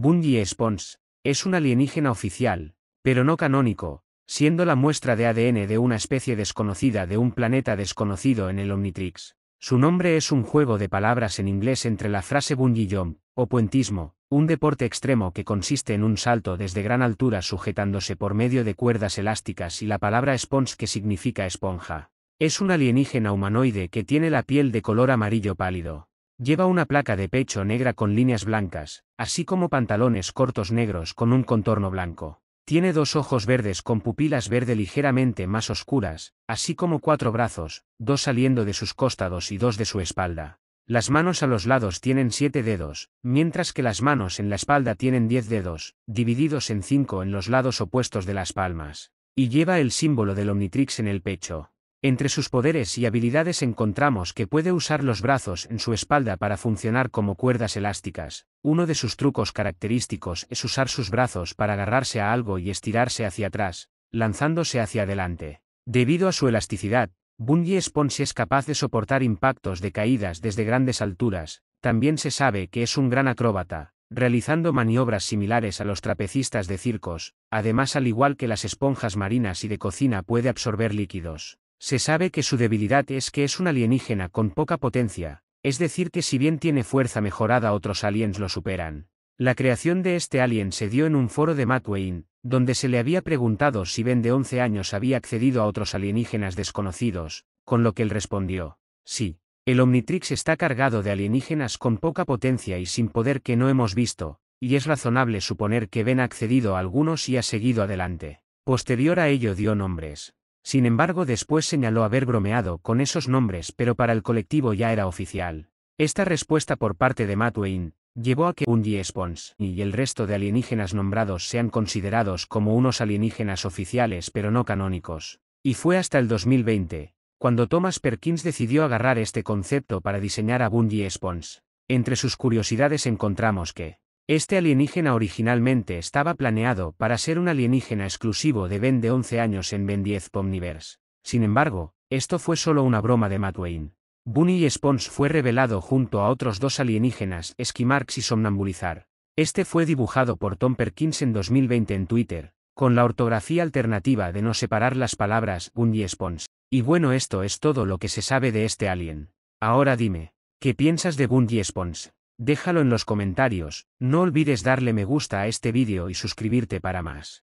Bungie Sponge es un alienígena oficial, pero no canónico, siendo la muestra de ADN de una especie desconocida de un planeta desconocido en el Omnitrix. Su nombre es un juego de palabras en inglés entre la frase bungee jump, o puentismo, un deporte extremo que consiste en un salto desde gran altura sujetándose por medio de cuerdas elásticas y la palabra sponge que significa esponja. Es un alienígena humanoide que tiene la piel de color amarillo pálido. Lleva una placa de pecho negra con líneas blancas, así como pantalones cortos negros con un contorno blanco. Tiene dos ojos verdes con pupilas verde ligeramente más oscuras, así como cuatro brazos, dos saliendo de sus costados y dos de su espalda. Las manos a los lados tienen siete dedos, mientras que las manos en la espalda tienen diez dedos, divididos en cinco en los lados opuestos de las palmas. Y lleva el símbolo del Omnitrix en el pecho. Entre sus poderes y habilidades encontramos que puede usar los brazos en su espalda para funcionar como cuerdas elásticas. Uno de sus trucos característicos es usar sus brazos para agarrarse a algo y estirarse hacia atrás, lanzándose hacia adelante. Debido a su elasticidad, Bungie Sponge es capaz de soportar impactos de caídas desde grandes alturas. También se sabe que es un gran acróbata, realizando maniobras similares a los trapecistas de circos, además al igual que las esponjas marinas y de cocina puede absorber líquidos. Se sabe que su debilidad es que es un alienígena con poca potencia, es decir que si bien tiene fuerza mejorada otros aliens lo superan. La creación de este alien se dio en un foro de Matt Wayne, donde se le había preguntado si Ben de 11 años había accedido a otros alienígenas desconocidos, con lo que él respondió, sí, el Omnitrix está cargado de alienígenas con poca potencia y sin poder que no hemos visto, y es razonable suponer que Ben ha accedido a algunos y ha seguido adelante. Posterior a ello dio nombres. Sin embargo, después señaló haber bromeado con esos nombres, pero para el colectivo ya era oficial. Esta respuesta por parte de Matt Wayne llevó a que un Spons y el resto de alienígenas nombrados sean considerados como unos alienígenas oficiales pero no canónicos. Y fue hasta el 2020, cuando Thomas Perkins decidió agarrar este concepto para diseñar a Bungie Spons. Entre sus curiosidades encontramos que este alienígena originalmente estaba planeado para ser un alienígena exclusivo de Ben de 11 años en Ben 10 Pomniverse. Sin embargo, esto fue solo una broma de Matt Wayne. Bunny y fue revelado junto a otros dos alienígenas, Esquimarx y Somnambulizar. Este fue dibujado por Tom Perkins en 2020 en Twitter, con la ortografía alternativa de no separar las palabras Bunny y Y bueno, esto es todo lo que se sabe de este alien. Ahora dime, ¿qué piensas de Bunny Spons? Déjalo en los comentarios, no olvides darle me gusta a este vídeo y suscribirte para más.